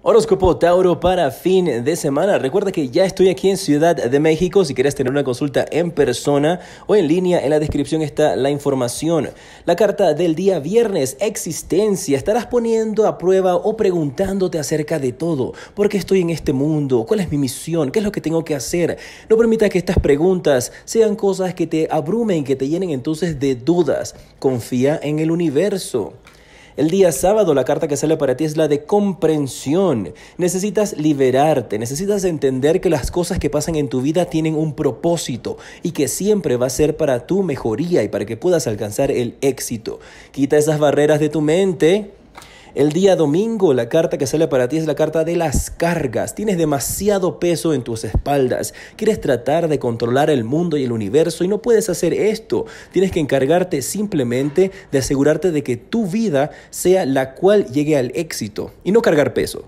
Horóscopo Tauro para fin de semana. Recuerda que ya estoy aquí en Ciudad de México. Si quieres tener una consulta en persona o en línea, en la descripción está la información. La carta del día viernes, existencia. Estarás poniendo a prueba o preguntándote acerca de todo. ¿Por qué estoy en este mundo? ¿Cuál es mi misión? ¿Qué es lo que tengo que hacer? No permita que estas preguntas sean cosas que te abrumen, que te llenen entonces de dudas. Confía en el universo. El día sábado la carta que sale para ti es la de comprensión. Necesitas liberarte, necesitas entender que las cosas que pasan en tu vida tienen un propósito y que siempre va a ser para tu mejoría y para que puedas alcanzar el éxito. Quita esas barreras de tu mente el día domingo la carta que sale para ti es la carta de las cargas. Tienes demasiado peso en tus espaldas. Quieres tratar de controlar el mundo y el universo y no puedes hacer esto. Tienes que encargarte simplemente de asegurarte de que tu vida sea la cual llegue al éxito y no cargar peso.